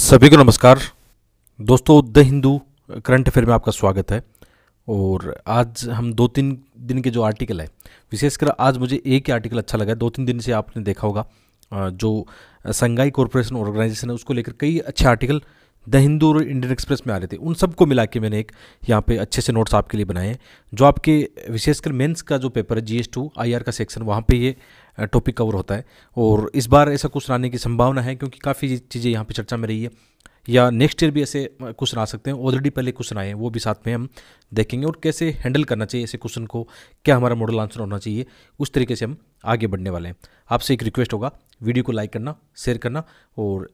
सभी को नमस्कार दोस्तों द हिंदू करंट अफेयर में आपका स्वागत है और आज हम दो तीन दिन के जो आर्टिकल है विशेषकर आज मुझे एक ही आर्टिकल अच्छा लगा दो तीन दिन से आपने देखा होगा जो संघाई कॉरपोरेशन ऑर्गेनाइजेशन है उसको लेकर कई अच्छे आर्टिकल द हिंदू और इंडियन एक्सप्रेस में आ रहे थे उन सबको मिला के मैंने एक यहाँ पे अच्छे से नोट्स आपके लिए बनाए हैं जो आपके विशेषकर मेंस का जो पेपर है G S two I R का सेक्शन वहाँ पे ये टॉपिक कवर होता है और इस बार ऐसा कुछ आने की संभावना है क्योंकि काफ़ी चीज़ें यहाँ पर चर्चा में रही है या नेक्स्ट ईयर भी ऐसे क्वेश्चन आ सकते हैं ऑलरेडी पहले क्वेश्चन आए हैं वो भी साथ में हम देखेंगे और कैसे हैंडल करना चाहिए ऐसे क्वेश्चन को क्या हमारा मॉडल आंसर होना चाहिए उस तरीके से हम आगे बढ़ने वाले हैं आपसे एक रिक्वेस्ट होगा वीडियो को लाइक करना शेयर करना और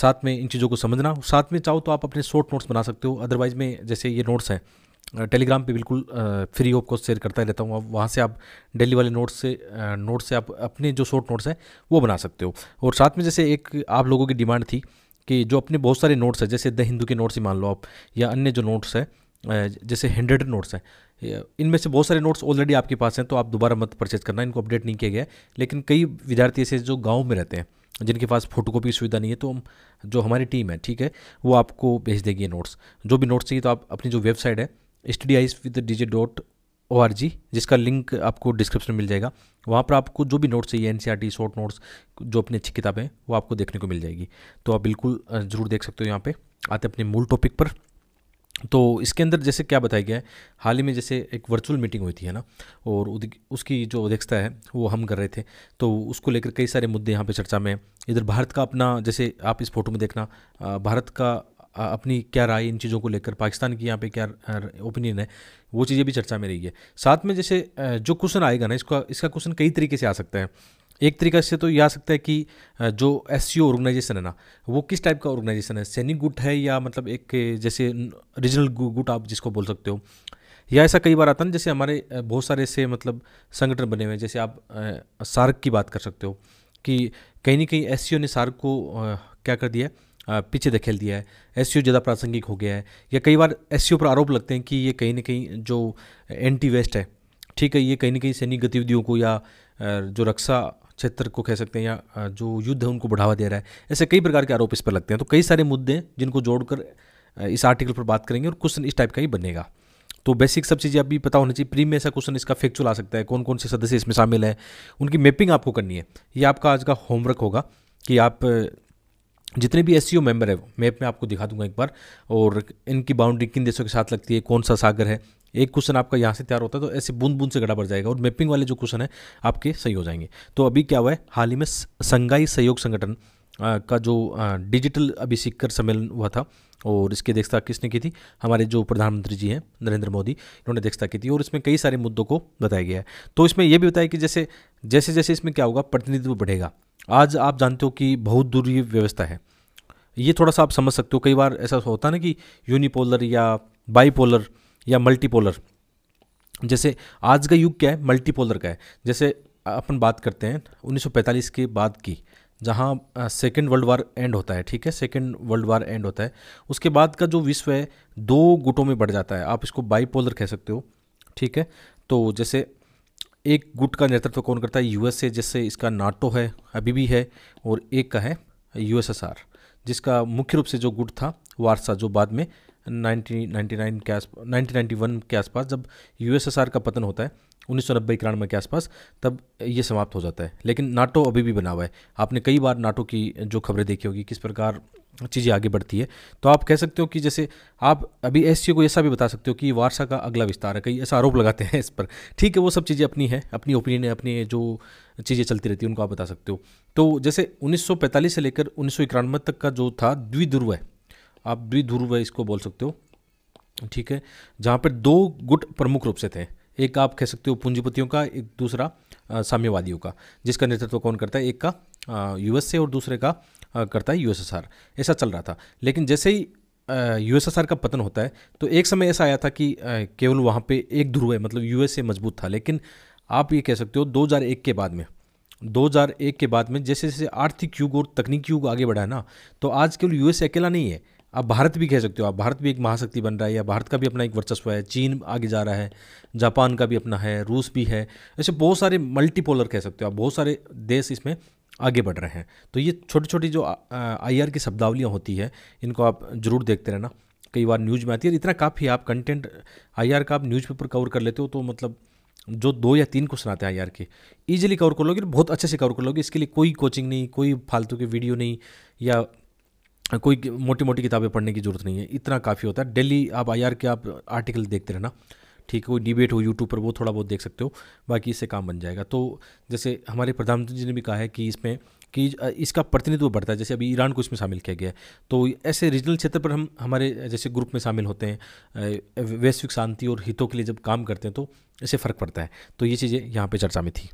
साथ में इन चीज़ों को समझना साथ में चाहो तो आप अपने शॉर्ट नोट्स बना सकते हो अदरवाइज़ में जैसे ये नोट्स हैं टेलीग्राम पे बिल्कुल फ्री ऑफ कॉस्ट शेयर करता रहता हूँ वहाँ से आप डेली वाले नोट्स से नोट से आप अपने जो शॉर्ट नोट्स हैं वो बना सकते हो और साथ में जैसे एक आप लोगों की डिमांड थी कि जो अपने बहुत सारे नोट्स हैं जैसे द हिंदू के नोट्स ही मान लो आप या अन्य जो नोट्स हैं जैसे हंड्रेड नोट्स हैं इनमें से बहुत सारे नोट्स ऑलरेडी आपके पास हैं तो आप दोबारा मत परचेज करना इनको अपडेट नहीं किया गया लेकिन कई विद्यार्थी ऐसे जो गाँव में रहते हैं जिनके पास फोटोकॉपी सुविधा नहीं है तो हम जो हमारी टीम है ठीक है वो आपको भेज देगी नोट्स जो भी नोट्स चाहिए तो आप अपनी जो वेबसाइट है study ice with D dot O R G जिसका लिंक आपको डिस्क्रिप्शन में मिल जाएगा वहाँ पर आपको जो भी नोट्स चाहिए N C R T short notes जो अपनी अच्छी किताबें हैं वो आपको देखने को मिल जाएगी तो आप बिल्कुल ज़रूर देख सकते हो यहाँ पे आते अपने मूल टॉपिक पर तो इसके अंदर जैसे क्या बताया गया है हाल ही में जैसे एक वर्चुअल मीटिंग हुई थी है ना और उसकी जो अध्यक्षता है वो हम कर रहे थे तो उसको लेकर कई सारे मुद्दे यहाँ पे चर्चा में इधर भारत का अपना जैसे आप इस फोटो में देखना भारत का अपनी क्या राय इन चीज़ों को लेकर पाकिस्तान की यहाँ पे क्या ओपिनियन है वो चीज़ें भी चर्चा में रही है साथ में जैसे जो क्वेश्चन आएगा ना इसका इसका क्वेश्चन कई तरीके से आ सकता है एक तरीका से तो ये आ सकता है कि जो एस ऑर्गेनाइजेशन है ना वो किस टाइप का ऑर्गेनाइजेशन है सैनिक गुट है या मतलब एक जैसे रीजनल गुट आप जिसको बोल सकते हो या ऐसा कई बार आता है जैसे हमारे बहुत सारे ऐसे मतलब संगठन बने हुए हैं जैसे आप सार्क की बात कर सकते हो कि कहीं ना कहीं एस ने सार्क को क्या कर दिया पीछे धकेल दिया है एस ज़्यादा प्रासंगिक हो गया है या कई बार एस पर आरोप लगते हैं कि ये कहीं ना कहीं जो एंटी वेस्ट है ठीक है ये कहीं ना कहीं सैनिक गतिविधियों को या जो रक्षा क्षेत्र को कह सकते हैं या जो युद्ध है उनको बढ़ावा दे रहा है ऐसे कई प्रकार के आरोप इस पर लगते हैं तो कई सारे मुद्दे हैं जिनको जोड़कर इस आर्टिकल पर बात करेंगे और क्वेश्चन इस टाइप का ही बनेगा तो बेसिक सब चीज़ें अभी पता होना चाहिए प्री में ऐसा क्वेश्चन इसका फैक्चुअल आ सकता है कौन कौन से सदस्य इसमें शामिल हैं उनकी मैपिंग आपको करनी है ये आपका आज का होमवर्क होगा कि आप जितने भी एस मेंबर है वो मैप में आपको दिखा दूंगा एक बार और इनकी बाउंड्री किन देशों के साथ लगती है कौन सा सागर है एक क्वेश्चन आपका यहाँ से तैयार होता है तो ऐसे बूंद बूंद से गड़ा बढ़ जाएगा और मैपिंग वाले जो क्वेश्चन है आपके सही हो जाएंगे तो अभी क्या हुआ है हाल ही में संघाई सहयोग संगठन का जो डिजिटल अभी शिखर सम्मेलन हुआ था और इसकी अध्यक्षता किसने की थी हमारे जो प्रधानमंत्री जी हैं नरेंद्र मोदी इन्होंने अध्यक्षता की थी और इसमें कई सारे मुद्दों को बताया गया है तो इसमें यह भी बताया कि जैसे जैसे जैसे इसमें क्या होगा प्रतिनिधित्व बढ़ेगा आज आप जानते हो कि बहुत दूरी व्यवस्था है ये थोड़ा सा आप समझ सकते हो कई बार ऐसा होता है ना कि यूनिपोलर या बाईपोलर या मल्टीपोलर जैसे आज का युग क्या है मल्टीपोलर का है जैसे अपन बात करते हैं 1945 के बाद की जहाँ सेकेंड वर्ल्ड वार एंड होता है ठीक है सेकेंड वर्ल्ड वार एंड होता है उसके बाद का जो विश्व है दो गुटों में बढ़ जाता है आप इसको बाईपोलर कह सकते हो ठीक है तो जैसे एक गुट का नेतृत्व कौन करता है यूएसए जिससे इसका नाटो है अभी भी है और एक का है यूएसएसआर जिसका मुख्य रूप से जो गुट था वारसा जो बाद में 1999 के आस 1991 के आसपास जब यूएसएसआर का पतन होता है उन्नीस सौ नब्बे इक्यानवे के आसपास तब ये समाप्त हो जाता है लेकिन नाटो अभी भी बना हुआ है आपने कई बार नाटो की जो खबरें देखी होगी किस प्रकार चीज़ें आगे बढ़ती है तो आप कह सकते हो कि जैसे आप अभी एस को ऐसा भी बता सकते हो कि वारसा का अगला विस्तार है कई ऐसा आरोप लगाते हैं इस पर ठीक है वो सब चीज़ें अपनी हैं अपनी ओपिनियन है अपनी जो चीज़ें चलती रहती हैं उनको आप बता सकते हो तो जैसे उन्नीस से लेकर उन्नीस तक का जो था द्विध्रुव है आप द्विध्रुव इसको बोल सकते हो ठीक है जहाँ पर दो गुट प्रमुख रूप से थे एक आप कह सकते हो पूंजीपतियों का एक दूसरा साम्यवादियों का जिसका नेतृत्व कौन करता है एक का यूएसए और दूसरे का करता है यूएसएसआर ऐसा चल रहा था लेकिन जैसे ही यूएसएसआर का पतन होता है तो एक समय ऐसा आया था कि केवल वहाँ पे एक ध्रुव है मतलब यूएसए मजबूत था लेकिन आप ये कह सकते हो 2001 के बाद में 2001 के बाद में जैसे जैसे आर्थिक युग और तकनीकी युग आगे बढ़ा है ना तो आज केवल यूएसए अकेला नहीं है आप भारत भी कह सकते हो आप भारत भी एक महाशक्ति बन रहा है या भारत का भी अपना एक वर्चस्व है चीन आगे जा रहा है जापान का भी अपना है रूस भी है ऐसे बहुत सारे मल्टीपोलर कह सकते हो आप बहुत सारे देश इसमें आगे बढ़ रहे हैं तो ये छोटी छोटी जो आई की शब्दावलियाँ होती है इनको आप ज़रूर देखते रहना कई बार न्यूज़ में आती है इतना काफ़ी आप कंटेंट आई का आप न्यूज़पेपर कवर कर लेते हो तो मतलब जो दो या तीन क्वेश्चन आते हैं आई के ईजिली कवर कर लोगे बहुत अच्छे से कवर कर लोगे इसके लिए कोई कोचिंग नहीं कोई फालतू के वीडियो नहीं या कोई मोटी मोटी किताबें पढ़ने की ज़रूरत नहीं है इतना काफ़ी होता है डेली आप आई के आप आर्टिकल देखते रहना ठीक है कोई डिबेट हो यूट्यूब पर वो थोड़ा बहुत देख सकते हो बाकी इससे काम बन जाएगा तो जैसे हमारे प्रधानमंत्री जी ने भी कहा है कि इसमें कि इसका प्रतिनिधित्व बढ़ता है जैसे अभी ईरान को इसमें शामिल किया गया है तो ऐसे रीजनल क्षेत्र पर हम हमारे जैसे ग्रुप में शामिल होते हैं वैश्विक शांति और हितों के लिए जब काम करते हैं तो इससे फ़र्क पड़ता है तो ये चीज़ें यहाँ पर चर्चा में थी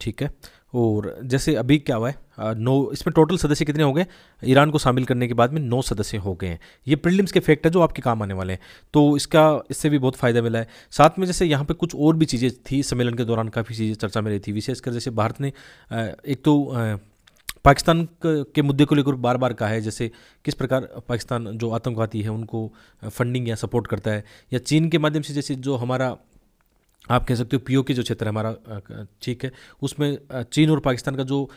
ठीक है और जैसे अभी क्या हुआ है नौ इसमें टोटल सदस्य कितने हो गए ईरान को शामिल करने के बाद में नौ सदस्य हो गए हैं ये प्रिलिम्स के फैक्ट है जो आपके काम आने वाले हैं तो इसका इससे भी बहुत फ़ायदा मिला है साथ में जैसे यहाँ पे कुछ और भी चीज़ें थी सम्मेलन के दौरान काफ़ी चीज़ें चर्चा में रही थी विशेषकर जैसे भारत ने एक तो पाकिस्तान के मुद्दे को लेकर बार बार कहा है जैसे किस प्रकार पाकिस्तान जो आतंकवादी है उनको फंडिंग या सपोर्ट करता है या चीन के माध्यम से जैसे जो हमारा आप कह सकते हो पीओके जो क्षेत्र है हमारा ठीक है उसमें चीन और पाकिस्तान का जो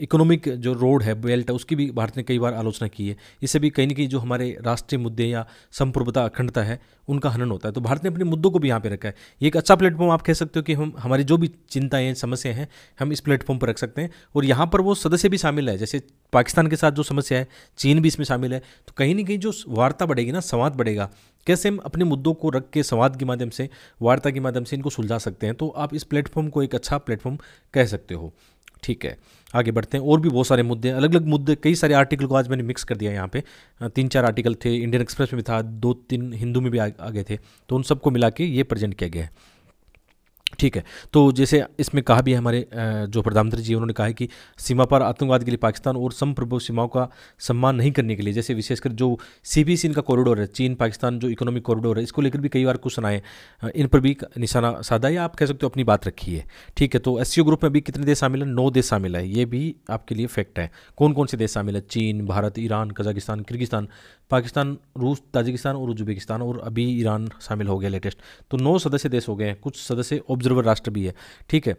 इकोनॉमिक जो रोड है बेल्ट है उसकी भी भारत ने कई बार आलोचना की है इससे भी कहीं ना कहीं जो हमारे राष्ट्रीय मुद्दे या संप्रभुता अखंडता है उनका हनन होता है तो भारत ने अपने मुद्दों को भी यहाँ पर रखा है ये एक अच्छा प्लेटफॉर्म आप कह सकते हो कि हम हमारी जो भी चिंताएँ समस्याएँ हैं हम इस प्लेटफॉर्म पर रख सकते हैं और यहाँ पर वो सदस्य भी शामिल है जैसे पाकिस्तान के साथ जो समस्या है चीन भी इसमें शामिल है तो कहीं ना कहीं जो वार्ता बढ़ेगी ना संवाद बढ़ेगा कैसे हम अपने मुद्दों को रख के संवाद के माध्यम से वार्ता के माध्यम से इनको सुलझा सकते हैं तो आप इस प्लेटफॉर्म को एक अच्छा प्लेटफॉर्म कह सकते हो ठीक है आगे बढ़ते हैं और भी बहुत सारे मुद्दे अलग अलग मुद्दे कई सारे आर्टिकल को आज मैंने मिक्स कर दिया यहाँ पे तीन चार आर्टिकल थे इंडियन एक्सप्रेस में भी था दो तीन हिंदू में भी आ, गए थे तो उन सबको मिला के ये प्रेजेंट किया गया है ठीक है तो जैसे इसमें कहा भी है हमारे जो प्रधानमंत्री जी उन्होंने कहा है कि सीमा पर आतंकवाद के लिए पाकिस्तान और समप्रभु सीमाओं का सम्मान नहीं करने के लिए जैसे विशेषकर जो सी बी सी इनका कॉरिडोर है चीन पाकिस्तान जो इकोनॉमिक कॉरिडोर है इसको लेकर भी कई बार क्वेश्चन आए इन पर भी निशाना साधा या आप कह सकते हो अपनी बात रखी है ठीक है तो एस ग्रुप में भी कितने देश शामिल हैं नौ देश शामिल है ये भी आपके लिए फैक्ट है कौन कौन से देश शामिल है चीन Bharat Iran Kazakhstan Kyrgyzstan Pakistan रूस ताजिकिस्तान और उज्बेकिस्तान और अभी ईरान शामिल हो गया लेटेस्ट तो नौ सदस्य देश हो गए हैं कुछ सदस्य ऑब्जर्वर राष्ट्र भी है ठीक है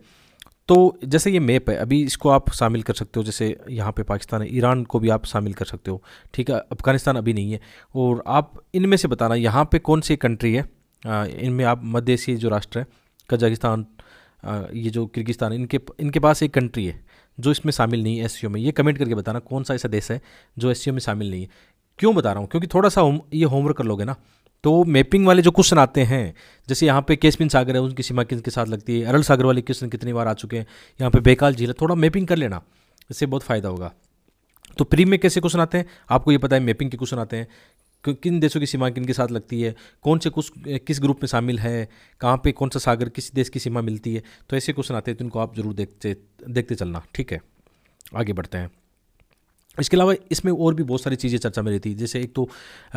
तो जैसे ये मैप है अभी इसको आप शामिल कर सकते हो जैसे यहाँ पे पाकिस्तान है ईरान को भी आप शामिल कर सकते हो ठीक है अफगानिस्तान अभी नहीं है और आप इनमें से बताना यहाँ पे कौन सी कंट्री है इनमें आप मध्य एशिया जो राष्ट्र है कजाकिस्तान ये जो किर्गिस्तान इनके इनके पास एक कंट्री है जो इसमें शामिल नहीं है एस में ये कमेंट करके बताना कौन सा ऐसा देश है जो एस में शामिल नहीं है क्यों बता रहा हूँ क्योंकि थोड़ा सा होम ये होमवर्क कर लोगे ना तो मैपिंग वाले जो क्वेश्चन आते हैं जैसे यहाँ पे केसपिन सागर है उनकी सीमा किन के साथ लगती है अरल सागर वाले क्वेश्चन कितनी बार आ चुके हैं यहाँ पे बेकाल झील है थोड़ा मैपिंग कर लेना इससे बहुत फ़ायदा होगा तो प्री में कैसे क्वेश्चन आते हैं आपको ये पता है मैपिंग के क्वेश्चन आते हैं किन देशों की सीमा किन के साथ लगती है कौन से कुछ किस ग्रुप में शामिल है कहाँ पे कौन सा सागर किस देश की सीमा मिलती है तो ऐसे क्वेश्चन आते हैं तो इनको आप जरूर देखते देखते चलना ठीक है आगे बढ़ते हैं इसके अलावा इसमें और भी बहुत सारी चीज़ें चर्चा में रहती है जैसे एक तो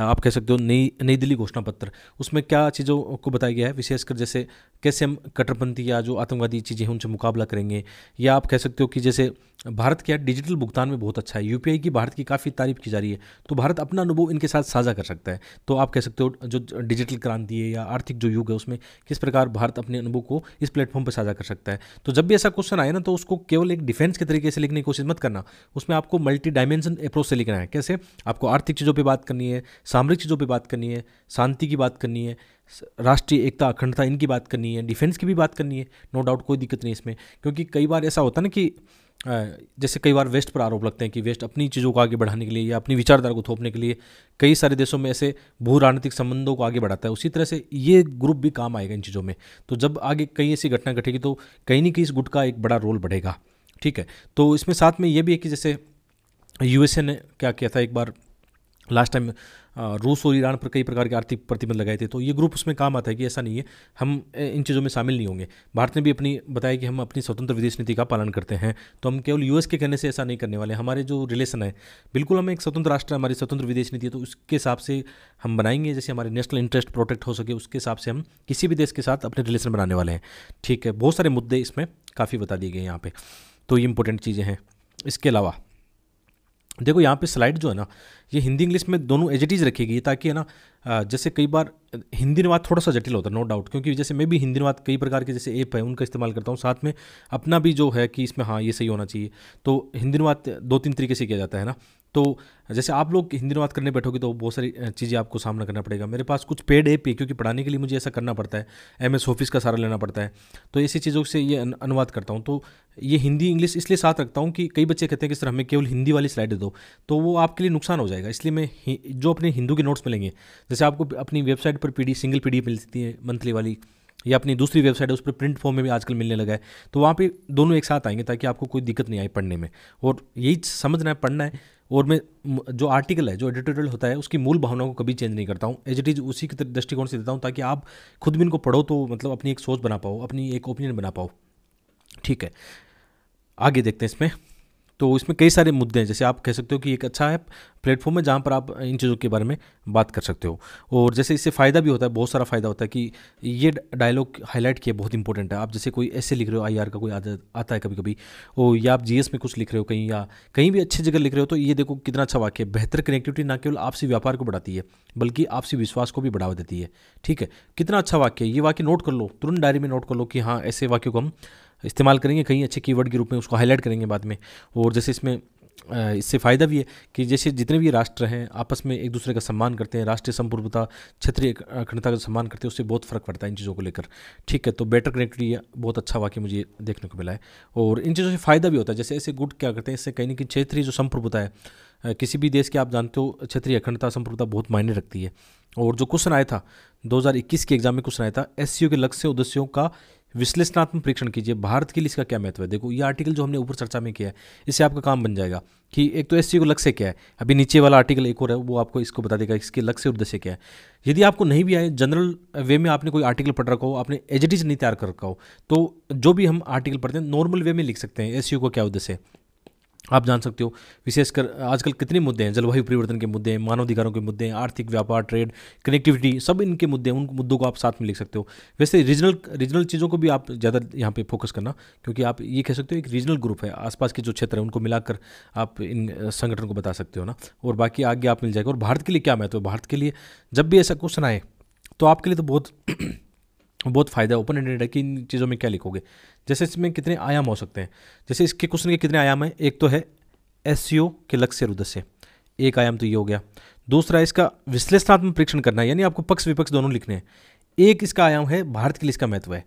आप कह सकते हो नई नई दिल्ली घोषणा पत्र उसमें क्या चीज़ों को बताया गया है विशेषकर जैसे कैसे हम कट्टरपंथी या जो आतंकवादी चीज़ें हैं उनसे मुकाबला करेंगे या आप कह सकते हो कि जैसे भारत क्या डिजिटल भुगतान में बहुत अच्छा है यूपीआई की भारत की काफ़ी तारीफ की जा रही है तो भारत अपना अनुभव इनके साथ साझा कर सकता है तो आप कह सकते हो जो डिजिटल क्रांति है या आर्थिक जो युग है उसमें किस प्रकार भारत अपने अनुभव को इस प्लेटफॉर्म पर साझा कर सकता है तो जब भी ऐसा क्वेश्चन आए ना तो उसको केवल एक डिफेंस के तरीके से लिखने की कोशिश मत करना उसमें आपको मल्टी डायमेंशन अप्रोच से लेकर आए कैसे आपको आर्थिक चीज़ों पर बात करनी है सामरिक चीज़ों पर बात करनी है शांति की बात करनी है राष्ट्रीय एकता अखंडता इनकी बात करनी है डिफेंस की भी बात करनी है नो डाउट कोई दिक्कत नहीं इसमें क्योंकि कई बार ऐसा होता है ना कि जैसे कई बार वेस्ट पर आरोप लगते हैं कि वेस्ट अपनी चीज़ों को आगे बढ़ाने के लिए या अपनी विचारधारा को थोपने के लिए कई सारे देशों में ऐसे भू राजनीतिक संबंधों को आगे बढ़ाता है उसी तरह से ये ग्रुप भी काम आएगा इन चीज़ों में तो जब आगे कई ऐसी घटना घटेगी तो कहीं ना कहीं इस गुट का एक बड़ा रोल बढ़ेगा ठीक है तो इसमें साथ में ये भी है कि जैसे यूएसए ने क्या किया था एक बार लास्ट टाइम रूस और ईरान पर कई प्रकार के आर्थिक प्रतिबंध लगाए थे तो ये ग्रुप उसमें काम आता है कि ऐसा नहीं है हम इन चीज़ों में शामिल नहीं होंगे भारत ने भी अपनी बताया कि हम अपनी स्वतंत्र विदेश नीति का पालन करते हैं तो हम केवल यूएस के कहने से ऐसा नहीं करने वाले हमारे जो रिलेशन है बिल्कुल हम एक स्वतंत्र राष्ट्र है हमारी स्वतंत्र विदेश नीति है तो उसके हिसाब से हम बनाएंगे जैसे हमारे नेशनल इंटरेस्ट प्रोटेक्ट हो सके उसके हिसाब से हम किसी भी देश के साथ अपने रिलेशन बनाने वाले हैं ठीक है बहुत सारे मुद्दे इसमें काफ़ी बता दिए गए यहाँ पर तो ये इंपॉर्टेंट चीज़ें हैं इसके अलावा देखो यहाँ पे स्लाइड जो है ना ये हिंदी इंग्लिश में दोनों एजिटीज रखी गई है ताकि है ना जैसे कई बार हिंदी अनुवाद थोड़ा सा जटिल होता है नो डाउट क्योंकि जैसे मैं भी हिंदी अनुवाद कई प्रकार के जैसे ऐप है उनका इस्तेमाल करता हूँ साथ में अपना भी जो है कि इसमें हाँ ये सही होना चाहिए तो हिंदी अनुवाद दो तीन तरीके से किया जाता है ना तो जैसे आप लोग हिंदी में बात करने बैठोगे तो बहुत सारी चीज़ें आपको सामना करना पड़ेगा मेरे पास कुछ पेड ऐप है क्योंकि पढ़ाने के लिए मुझे ऐसा करना पड़ता है एम एस ऑफिस का सारा लेना पड़ता है तो ऐसी चीज़ों से ये अनुवाद करता हूँ तो ये हिंदी इंग्लिश इसलिए साथ रखता हूँ कि कई बच्चे कहते हैं कि सर हमें केवल हिंदी वाली स्लाइड दो तो वो आपके लिए नुकसान हो जाएगा इसलिए मैं जो अपने हिंदू के नोट्स मिलेंगे जैसे आपको अपनी वेबसाइट पर पी सिंगल पी मिलती है मंथली वाली या अपनी दूसरी वेबसाइट है उस पर प्रिंट फॉर्म में भी आजकल मिलने लगा है तो वहाँ पे दोनों एक साथ आएंगे ताकि आपको कोई दिक्कत नहीं आए पढ़ने में और यही समझना है पढ़ना है और मैं जो आर्टिकल है जो एडिटोरियल होता है उसकी मूल भावना को कभी चेंज नहीं करता हूँ एज इट इज़ उसी के दृष्टिकोण से देता हूँ ताकि आप खुद भी इनको पढ़ो तो मतलब अपनी एक सोच बना पाओ अपनी एक ओपिनियन बना पाओ ठीक है आगे देखते हैं इसमें तो इसमें कई सारे मुद्दे हैं जैसे आप कह सकते हो कि एक अच्छा है प्लेटफॉर्म है जहाँ पर आप इन चीज़ों के बारे में बात कर सकते हो और जैसे इससे फ़ायदा भी होता है बहुत सारा फ़ायदा होता है कि ये डायलॉग हाईलाइट किया बहुत इंपॉर्टेंट है आप जैसे कोई ऐसे लिख रहे हो आई का कोई आता है कभी कभी और या आप जी में कुछ लिख रहे हो कहीं या कहीं भी अच्छी जगह लिख रहे हो तो ये देखो कितना अच्छा वाक्य है बेहतर कनेक्टिविटी ना केवल आपसी व्यापार को बढ़ाती है बल्कि आपसी विश्वास को भी बढ़ावा देती है ठीक है कितना अच्छा वाक्य है ये वाक्य नोट कर लो तुरंत डायरी में नोट कर लो कि हाँ ऐसे वाक्य को हम इस्तेमाल करेंगे कहीं अच्छे कीवर्ड के रूप में उसको हाईलाइट करेंगे बाद में और जैसे इसमें इससे फ़ायदा भी है कि जैसे जितने भी राष्ट्र हैं आपस में एक दूसरे का सम्मान करते हैं राष्ट्रीय संपूर्णता क्षेत्रीय अखंडता का सम्मान करते हैं उससे बहुत फ़र्क पड़ता है इन चीज़ों को लेकर ठीक है तो बेटर कनेक्टिविटी बहुत अच्छा वाक्य मुझे देखने को मिला है और इन चीज़ों से फ़ायदा भी होता है जैसे ऐसे गुड क्या करते हैं इससे कहीं ना कहीं क्षेत्रीय जो संप्रभुता है किसी भी देश के आप जानते हो क्षेत्रीय अखंडता संप्रभुता बहुत मायने रखती है और जो क्वेश्चन आया था 2021 के एग्जाम में क्वेश्चन आया था एस के लक्ष्य उद्देश्यों का विश्लेषणात्मक परीक्षण कीजिए भारत के लिए इसका क्या महत्व है देखो ये आर्टिकल जो हमने ऊपर चर्चा में किया है इससे आपका काम बन जाएगा कि एक तो एस को लक्ष्य क्या है अभी नीचे वाला आर्टिकल एक और है वो आपको इसको बता देगा इसके लक्ष्य उद्देश्य क्या है यदि आपको नहीं भी आए जनरल वे में आपने कोई आर्टिकल पढ़ रखा हो आपने एज नहीं तैयार कर रखा हो तो जो भी हम आर्टिकल पढ़ते हैं नॉर्मल वे में लिख सकते हैं एस को क्या उद्देश्य है आप जान सकते हो विशेषकर आजकल कितने मुद्दे हैं जलवायु परिवर्तन के मुद्दे हैं मानवाधिकारों के मुद्दे हैं आर्थिक व्यापार ट्रेड कनेक्टिविटी सब इनके मुद्दे हैं उन मुद्दों को आप साथ में लिख सकते हो वैसे रीजनल रीजनल चीज़ों को भी आप ज़्यादा यहाँ पे फोकस करना क्योंकि आप ये कह सकते हो एक रीजनल ग्रुप है आसपास के जो क्षेत्र है उनको मिलाकर आप इन संगठन को बता सकते हो ना और बाकी आगे आप मिल जाएगा और भारत के लिए क्या महत्व है भारत के लिए जब भी ऐसा क्वेश्चन आए तो आपके लिए तो बहुत बहुत फ़ायदा है ओपन एंडेड है कि इन चीज़ों में क्या लिखोगे जैसे इसमें कितने आयाम हो सकते हैं जैसे इसके क्वेश्चन के कितने आयाम हैं एक तो है एस e के लक्ष्य उद्देश्य एक आयाम तो ये हो गया दूसरा इसका विश्लेषणात्मक परीक्षण करना है यानी आपको पक्ष विपक्ष दोनों लिखने हैं एक इसका आयाम है भारत के लिए इसका महत्व है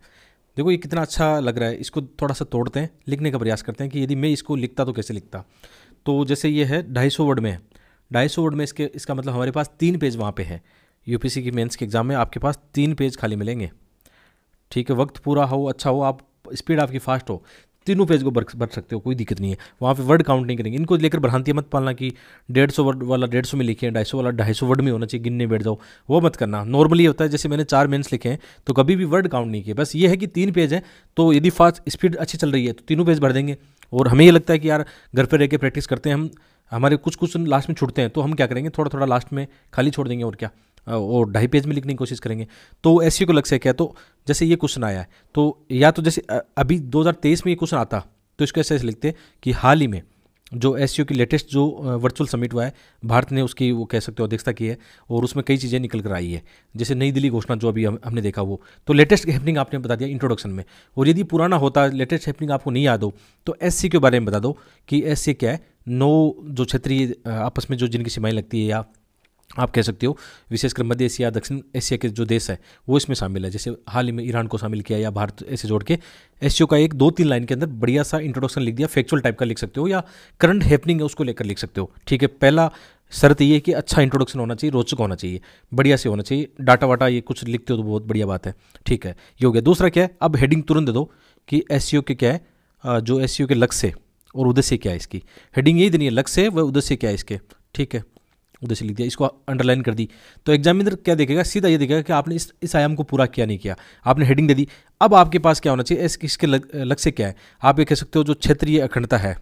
देखो ये कितना अच्छा लग रहा है इसको थोड़ा सा तोड़ते हैं लिखने का प्रयास करते हैं कि यदि मैं इसको लिखता तो कैसे लिखता तो जैसे ये है ढाई सौ वर्ड में ढाई सौ वर्ड में इसके इसका मतलब हमारे पास तीन पेज वहाँ पे है यूपीसी की मेंस के एग्ज़ाम में आपके पास तीन पेज खाली मिलेंगे ठीक है वक्त पूरा हो अच्छा हो आप स्पीड आपकी फास्ट हो तीनों पेज को भर सकते हो कोई दिक्कत नहीं है वहाँ पे वर्ड काउंट नहीं करेंगे इनको लेकर भ्रांति मत पालना कि डेढ़ सौ वर्ड वाला डेढ़ सौ में लिखे हैं ढाई सौ वाला ढाई सौ वर्ड में होना चाहिए गिनने बैठ जाओ वो मत करना नॉर्मली होता है जैसे मैंने चार मेन्स लिखे हैं तो कभी भी वर्ड काउंट नहीं किए बस ये है कि तीन पेज है तो यदि फास्ट स्पीड अच्छी चल रही है तो तीनों पेज भर देंगे और हमें ये लगता है कि यार घर पर रह के प्रैक्टिस करते हैं हम हमारे कुछ कुछ लास्ट में छूटते हैं तो हम क्या करेंगे थोड़ा थोड़ा लास्ट में खाली छोड़ देंगे और क्या और ढाई पेज में लिखने की कोशिश करेंगे तो एस को लग सके तो जैसे ये क्वेश्चन आया है तो या तो जैसे अभी 2023 में ये क्वेश्चन आता तो इसको ऐसे लिखते कि हाल ही में जो एस की लेटेस्ट जो वर्चुअल समिट हुआ है भारत ने उसकी वो कह सकते हो अध्यक्षता की है और उसमें कई चीज़ें निकल कर आई है जैसे नई दिल्ली घोषणा जो अभी हम, हमने देखा वो तो लेटेस्ट हैपनिंग आपने बता दिया इंट्रोडक्शन में और यदि पुराना होता लेटेस्ट हैपनिंग आपको नहीं याद हो तो एस के बारे में बता दो कि एस क्या है नौ जो क्षेत्रीय आपस में जो जिनकी सीमाएँ लगती है या आप कह सकते हो विशेषकर मध्य एशिया दक्षिण एशिया के जो देश है वो इसमें शामिल है जैसे हाल ही में ईरान को शामिल किया या भारत ऐसे जोड़ के एस का एक दो तीन लाइन के अंदर बढ़िया सा इंट्रोडक्शन लिख दिया फैक्चुअल टाइप का लिख सकते हो या करंट हैपनिंग है उसको लेकर लिख सकते हो ठीक है पहला शर्त ये कि अच्छा इंट्रोडक्शन होना चाहिए रोचक होना चाहिए बढ़िया से होना चाहिए डाटा वाटा ये कुछ लिखते हो तो बहुत बढ़िया बात है ठीक है ये हो गया दूसरा क्या है अब हेडिंग तुरंत दे दो कि एस के क्या है जो एस के लक्ष्य और उद्देश्य क्या है इसकी हेडिंग यही देनी है लक्ष्य व उद्देश्य क्या है इसके ठीक है उधर से लिख दिया इसको अंडरलाइन कर दी तो एग्जामिनर क्या देखेगा सीधा ये देखेगा कि आपने इस इस आयाम को पूरा किया नहीं किया आपने हेडिंग दे दी अब आपके पास क्या होना चाहिए इस इसके लक्ष्य क्या है आप ये कह सकते हो जो क्षेत्रीय अखंडता है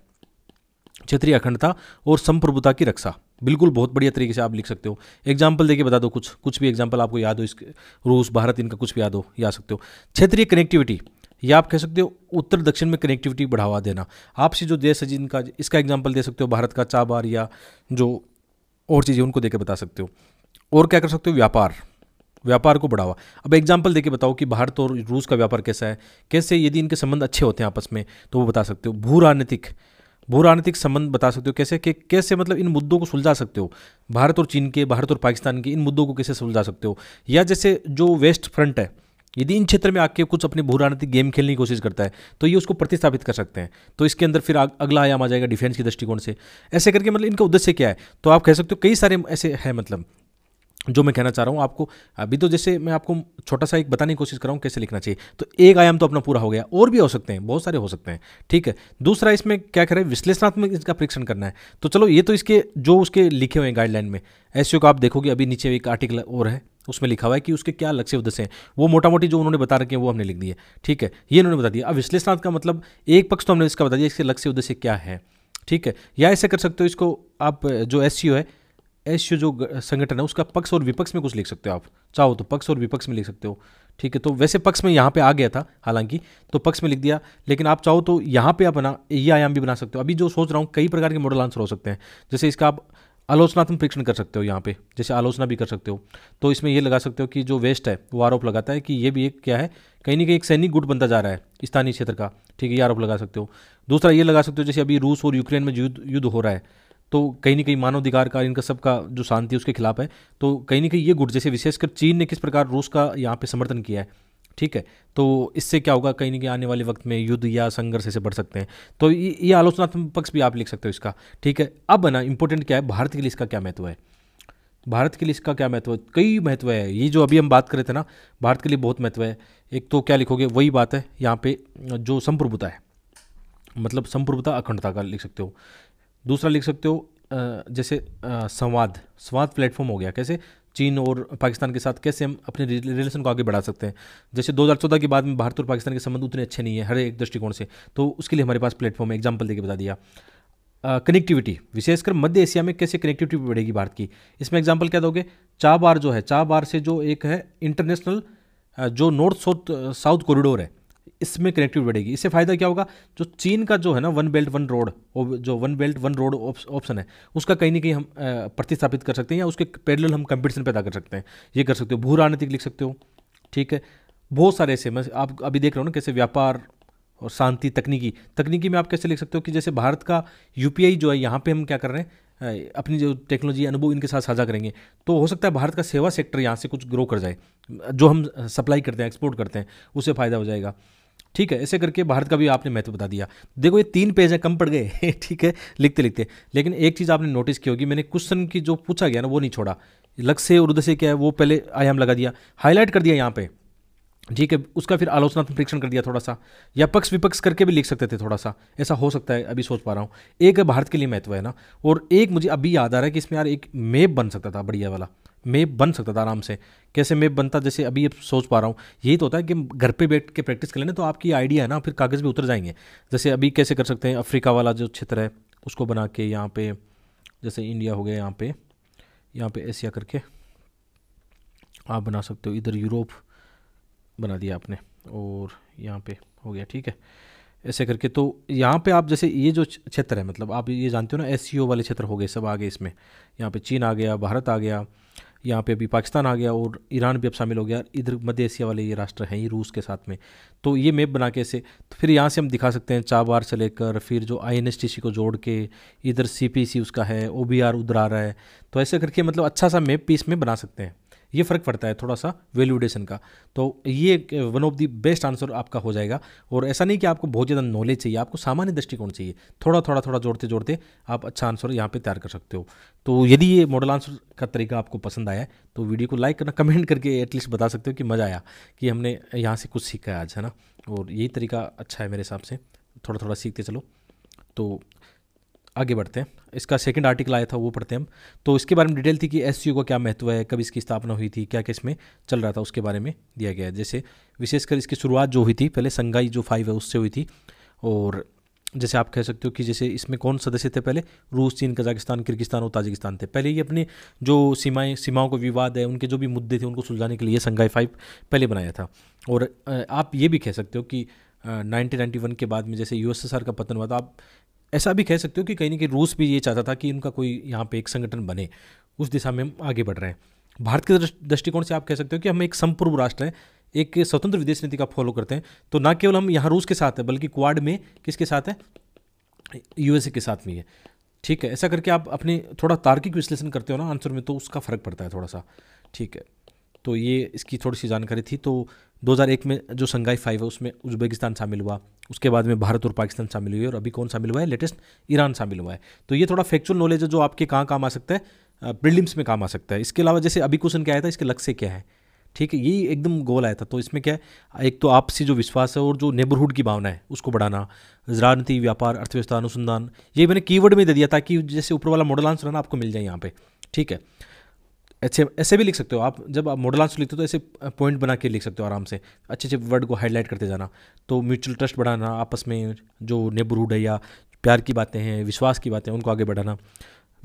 क्षेत्रीय अखंडता और संप्रभुता की रक्षा बिल्कुल बहुत बढ़िया तरीके से आप लिख सकते हो एग्जाम्पल देके बता दो कुछ कुछ भी एग्जाम्पल आपको याद हो इसके रूस भारत इनका कुछ भी याद हो या सकते हो क्षेत्रीय कनेक्टिविटी या आप कह सकते हो उत्तर दक्षिण में कनेक्टिविटी बढ़ावा देना आपसे जो देश है जिनका इसका एग्जाम्पल दे सकते हो भारत का चाबार या जो और चीज़ें उनको देकर बता सकते हो और क्या कर सकते हो व्यापार व्यापार को बढ़ावा अब एग्जाम्पल देके बताओ कि भारत और रूस का व्यापार कैसा है कैसे यदि इनके संबंध अच्छे होते हैं आपस में तो वो बता सकते हो भू राजनीतिक भू राजनीतिक संबंध बता सकते हो कैसे कि कैसे मतलब इन मुद्दों को सुलझा सकते हो भारत और चीन के भारत और पाकिस्तान के इन मुद्दों को कैसे सुलझा सकते हो या जैसे जो वेस्ट फ्रंट है यदि इन क्षेत्र में आके कुछ अपने भूरानती गेम खेलने की कोशिश करता है तो ये उसको प्रतिस्थापित कर सकते हैं तो इसके अंदर फिर अगला आयाम आ जाएगा डिफेंस के दृष्टिकोण से ऐसे करके मतलब इनका उद्देश्य क्या है तो आप कह सकते हो कई सारे ऐसे हैं मतलब जो मैं कहना चाह रहा हूँ आपको अभी तो जैसे मैं आपको छोटा सा एक बताने की कोशिश कर रहा हूँ कैसे लिखना चाहिए तो एक आयाम तो अपना पूरा हो गया और भी हो सकते हैं बहुत सारे हो सकते हैं ठीक है दूसरा इसमें क्या करें विश्लेषणात्मक इसका परीक्षण करना है तो चलो ये तो इसके जो उसके लिखे हुए हैं गाइडलाइन में ऐसे को आप देखोगे अभी नीचे एक आर्टिकल और है उसमें लिखा हुआ है कि उसके क्या लक्ष्य उद्देश्य हैं वो मोटा मोटी जो उन्होंने बता रखे हैं वो हमने लिख दिए ठीक है ये उन्होंने बता दिया अब विश्लेषणात्मक का मतलब एक पक्ष तो हमने इसका बता दिया इसके लक्ष्य उद्देश्य क्या है ठीक है या ऐसे कर सकते हो इसको आप जो एस है एस जो संगठन है उसका पक्ष और विपक्ष में कुछ लिख सकते हो आप चाहो तो पक्ष और विपक्ष में लिख सकते हो ठीक है तो वैसे पक्ष में यहाँ पे आ गया था हालांकि तो पक्ष में लिख दिया लेकिन आप चाहो तो यहाँ पे आप बना ये आयाम भी बना सकते हो अभी जो सोच रहा हूँ कई प्रकार के मॉडल आंसर हो सकते हैं जैसे इसका आप आलोचनात्मक परीक्षण कर सकते हो यहाँ पे जैसे आलोचना भी कर सकते हो तो इसमें यह लगा सकते हो कि जो वेस्ट है वो आरोप लगाता है कि ये भी एक क्या है कहीं ना कहीं एक सैनिक गुट बनता जा रहा है स्थानीय क्षेत्र का ठीक है ये आरोप लगा सकते हो दूसरा ये लगा सकते हो जैसे अभी रूस और यूक्रेन में युद्ध युद्ध हो रहा है तो कहीं ना कहीं मानवाधिकार का इनका सबका जो शांति उसके खिलाफ है तो कहीं ना कहीं ये गुट जैसे विशेषकर चीन ने किस प्रकार रूस का यहाँ पे समर्थन किया है ठीक है तो इससे क्या होगा कहीं ना कहीं आने वाले वक्त में युद्ध या संघर्ष ऐसे बढ़ सकते हैं तो ये, आलोचनात्मक पक्ष भी आप लिख सकते हो इसका ठीक है अब ना इंपॉर्टेंट क्या है भारत के लिए इसका क्या महत्व है भारत के लिए इसका क्या महत्व है कई महत्व है ये जो अभी हम बात कर रहे थे ना भारत के लिए बहुत महत्व है एक तो क्या लिखोगे वही बात है यहाँ पे जो संप्रभुता है मतलब संप्रभुता अखंडता का लिख सकते हो दूसरा लिख सकते हो जैसे संवाद संवाद प्लेटफॉर्म हो गया कैसे चीन और पाकिस्तान के साथ कैसे हम अपने रिलेशन को आगे बढ़ा सकते हैं जैसे 2014 के बाद में भारत और पाकिस्तान के संबंध उतने अच्छे नहीं है हर एक दृष्टिकोण से तो उसके लिए हमारे पास प्लेटफॉर्म है एग्जाम्पल देकर बता दिया कनेक्टिविटी विशेषकर मध्य एशिया में कैसे कनेक्टिविटी बढ़ेगी भारत की इसमें एग्जाम्पल क्या दोगे चाबार जो है चाबार से जो एक है इंटरनेशनल जो नॉर्थ साउथ साउथ कॉरिडोर है इसमें कनेक्टिविटी बढ़ेगी इससे फ़ायदा क्या होगा जो चीन का जो है ना वन बेल्ट वन रोड जो one belt one road option है उसका कहीं ना कहीं हम प्रतिस्थापित कर सकते हैं या उसके पैरेलल हम कंपटीशन पैदा कर सकते हैं ये कर सकते हो भू राजनीतिक लिख सकते हो ठीक है बहुत सारे ऐसे मैं आप अभी देख रहे हो ना कैसे व्यापार और शांति तकनीकी तकनीकी में आप कैसे लिख सकते हो कि जैसे भारत का यूपीआई जो है यहाँ पे हम क्या कर रहे हैं अपनी जो टेक्नोलॉजी अनुभव इनके साथ साझा करेंगे तो हो सकता है भारत का सेवा सेक्टर यहाँ से कुछ ग्रो कर जाए जो हम सप्लाई करते हैं एक्सपोर्ट करते हैं उससे फ़ायदा हो जाएगा ठीक है ऐसे करके भारत का भी आपने महत्व बता दिया देखो ये तीन पेज हैं कम पड़ गए ठीक है लिखते लिखते लेकिन एक चीज़ आपने नोटिस की होगी मैंने क्वेश्चन की जो पूछा गया ना वो नहीं छोड़ा लक्ष्य उर्द से क्या है वो पहले आयाम लगा दिया हाईलाइट कर दिया यहाँ पर ठीक है उसका फिर आलोचनात्मक परीक्षण कर दिया थोड़ा सा या पक्ष विपक्ष करके भी लिख सकते थे थोड़ा सा ऐसा हो सकता है अभी सोच पा रहा हूँ एक भारत के लिए महत्व है ना और एक मुझे अभी याद आ रहा है कि इसमें यार एक मेप बन सकता था बढ़िया वाला मेप बन सकता था आराम से कैसे मेप बनता जैसे अभी सोच पा रहा हूँ यही तो होता है कि घर पे बैठ के प्रैक्टिस कर लेना तो आपकी आइडिया है ना फिर कागज़ भी उतर जाएंगे जैसे अभी कैसे कर सकते हैं अफ्रीका वाला जो क्षेत्र है उसको बना के यहाँ पे जैसे इंडिया हो गया यहाँ पे यहाँ पे एशिया करके आप बना सकते हो इधर यूरोप बना दिया आपने और यहाँ पे हो गया ठीक है ऐसे करके तो यहाँ पे आप जैसे ये जो क्षेत्र है मतलब आप ये जानते हो ना एस e वाले क्षेत्र हो गए सब आ गए इसमें यहाँ पे चीन आ गया भारत आ गया यहाँ पे अभी पाकिस्तान आ गया और ईरान भी अब शामिल हो गया इधर मध्य एशिया वाले ये राष्ट्र हैं ही रूस के साथ में तो ये मैप बना के ऐसे तो फिर यहाँ से हम दिखा सकते हैं चाबार से लेकर फिर जो आई को जोड़ के इधर सी उसका है ओ उधर आ रहा है तो ऐसे करके मतलब अच्छा सा मैप भी इसमें बना सकते हैं ये फ़र्क पड़ता है थोड़ा सा वैल्यूडेशन का तो ये one of the best answer आपका हो जाएगा और ऐसा नहीं कि आपको बहुत ज़्यादा नॉलेज चाहिए आपको सामान्य दृष्टिकोण चाहिए थोड़ा थोड़ा थोड़ा जोड़ते जोड़ते आप अच्छा आंसर यहाँ पर तैयार कर सकते हो तो यदि ये मॉडल आंसर का तरीका आपको पसंद आया तो वीडियो को लाइक करना कमेंट करके एटलीस्ट बता सकते हो कि मज़ा आया कि हमने यहाँ से कुछ सीखा है आज है ना और यही तरीका अच्छा है मेरे हिसाब से थोड़ा थोड़ा सीखते चलो तो आगे बढ़ते हैं इसका सेकंड आर्टिकल आया था वो पढ़ते हैं हम तो इसके बारे में डिटेल थी कि एस का क्या महत्व है कब इसकी स्थापना हुई थी क्या किस में चल रहा था उसके बारे में दिया गया है जैसे विशेषकर इसकी शुरुआत जो हुई थी पहले संघाई जो फाइव है उससे हुई थी और जैसे आप कह सकते हो कि जैसे इसमें कौन सदस्य थे पहले रूस चीन कजाकिस्तान किर्गिस्तान और ताजिकिस्तान थे पहले ये अपने जो सीमाएं सीमाओं को विवाद है उनके जो भी मुद्दे थे उनको सुलझाने के लिए संघाई फाइव पहले बनाया था और आप ये भी कह सकते हो कि नाइनटीन नाइन्टी वन के बाद में जैसे यूएसएसआर का पतन हुआ था आप ऐसा भी कह सकते हो कि कहीं ना कहीं रूस भी ये चाहता था कि उनका कोई यहाँ पे एक संगठन बने उस दिशा में हम आगे बढ़ रहे हैं भारत के दृष्टिकोण से आप कह सकते हो कि हम एक संपूर्ण राष्ट्र हैं एक स्वतंत्र विदेश नीति का फॉलो करते हैं तो ना केवल हम यहाँ रूस के साथ हैं बल्कि क्वाड में किसके साथ है यूएसए के साथ में है ठीक है ऐसा करके आप अपने थोड़ा तार्किक विश्लेषण करते हो ना आंसर में तो उसका फ़र्क पड़ता है थोड़ा सा ठीक है तो ये इसकी थोड़ी सी जानकारी थी तो 2001 में जो संघाई फाइव है उसमें उज्बेकिस्तान शामिल हुआ उसके बाद में भारत और पाकिस्तान शामिल हुए और अभी कौन शामिल हुआ है लेटेस्ट ईरान शामिल हुआ है तो ये थोड़ा फैक्चुअल नॉलेज है जो आपके कहाँ काम आ सकता है प्रिलिम्स में काम आ सकता है इसके अलावा जैसे अभी क्वेश्चन क्या आया था इसके लक्ष्य क्या है ठीक है ये एकदम गोल आया था तो इसमें क्या है एक तो आपसी जो विश्वास है और जो नेबरहुड की भावना है उसको बढ़ाना राजनीति व्यापार अर्थव्यवस्था अनुसंधान ये मैंने कीवर्ड में दे दिया ताकि जैसे ऊपर वाला मॉडल आंसर है ना आपको मिल जाए यहाँ पे ठीक है ऐसे ऐसे भी लिख सकते हो आप जब आप मॉडल आंसर लिखते हो तो ऐसे पॉइंट बना के लिख सकते हो आराम से अच्छे अच्छे वर्ड को हाईलाइट करते जाना तो म्यूचुअल ट्रस्ट बढ़ाना आपस में जो नेबरहुड है या प्यार की बातें हैं विश्वास की बातें उनको आगे बढ़ाना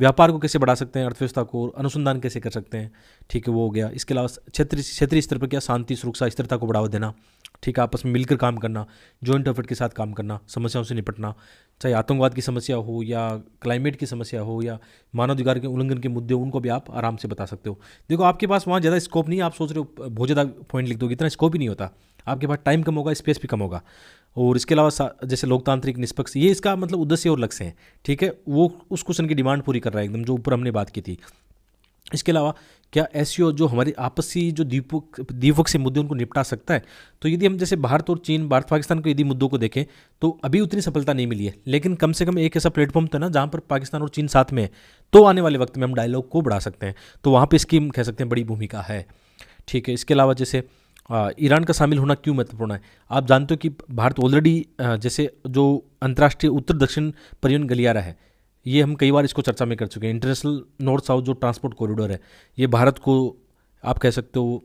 व्यापार को कैसे बढ़ा सकते हैं अर्थव्यवस्था को अनुसंधान कैसे कर सकते हैं ठीक है वो हो गया इसके अलावा क्षेत्रीय क्षेत्रीय स्तर पर क्या शांति सुरक्षा स्थिरता को बढ़ावा देना ठीक है आपस में मिलकर काम करना जॉइंट एफर्ट के साथ काम करना समस्याओं से निपटना चाहे आतंकवाद की समस्या हो या क्लाइमेट की समस्या हो या मानवाधिकार के उल्लंघन के मुद्दे उनको भी आप आराम से बता सकते हो देखो आपके पास वहाँ ज़्यादा स्कोप नहीं आप सोच रहे हो बहुत ज़्यादा पॉइंट लिख दोगे इतना स्कोप ही नहीं होता आपके पास टाइम कम होगा स्पेस भी कम होगा और इसके अलावा जैसे लोकतांत्रिक निष्पक्ष ये इसका मतलब उद्देश्य और लक्ष्य है ठीक है वो उस क्वेश्चन की डिमांड पूरी कर रहा है एकदम जो ऊपर हमने बात की थी इसके अलावा क्या ऐसी जो हमारी आपसी जो द्वीपक द्वीपक से मुद्दे उनको निपटा सकता है तो यदि हम जैसे भारत और चीन भारत पाकिस्तान को यदि मुद्दों को देखें तो अभी उतनी सफलता नहीं मिली है लेकिन कम से कम एक ऐसा प्लेटफॉर्म था तो ना जहाँ पर पाकिस्तान और चीन साथ में है तो आने वाले वक्त में हम डायलॉग को बढ़ा सकते हैं तो वहाँ पर स्कीम कह सकते हैं बड़ी भूमिका है ठीक है इसके अलावा जैसे ईरान का शामिल होना क्यों महत्वपूर्ण है आप जानते हो कि भारत ऑलरेडी जैसे जो अंतर्राष्ट्रीय उत्तर दक्षिण परिवहन गलियारा है ये हम कई बार इसको चर्चा में कर चुके हैं इंटरनेशनल नॉर्थ साउथ जो ट्रांसपोर्ट कॉरिडोर है ये भारत को आप कह सकते हो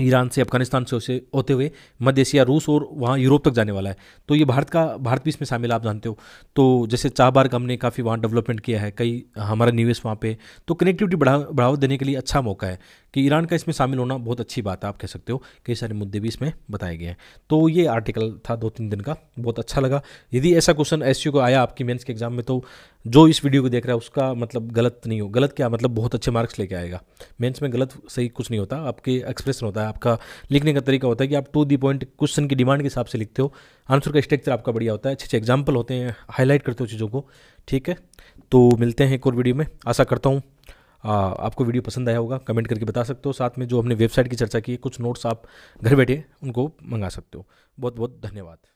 ईरान से अफगानिस्तान से उसे होते हुए मध्य एशिया रूस और वहाँ यूरोप तक जाने वाला है तो ये भारत का भारत भी इसमें शामिल आप जानते हो तो जैसे का हमने काफ़ी वहाँ डेवलपमेंट किया है कई हमारा निवेश वहाँ पे तो कनेक्टिविटी बढ़ा बढ़ावा देने के लिए अच्छा मौका है कि ईरान का इसमें शामिल होना बहुत अच्छी बात है आप कह सकते हो कई सारे मुद्दे भी इसमें बताए गए हैं तो ये आर्टिकल था दो तीन दिन का बहुत अच्छा लगा यदि ऐसा क्वेश्चन एस को आया आपकी मेन्स के एग्जाम में तो जो इस वीडियो को देख रहा है उसका मतलब गलत नहीं हो गलत क्या मतलब बहुत अच्छे मार्क्स लेके आएगा मेंस में गलत सही कुछ नहीं होता आपके एक्सप्रेशन होता है आपका लिखने का तरीका होता है कि आप टू दी पॉइंट क्वेश्चन की डिमांड के हिसाब से लिखते हो आंसर का स्ट्रक्चर आपका बढ़िया होता है अच्छे अच्छे एग्जाम्पल होते हैं हाईलाइट करते हो चीज़ों को ठीक है तो मिलते हैं एक और वीडियो में आशा करता हूँ आपको वीडियो पसंद आया होगा कमेंट करके बता सकते हो साथ में जो हमने वेबसाइट की चर्चा की है कुछ नोट्स आप घर बैठे उनको मंगा सकते हो बहुत बहुत धन्यवाद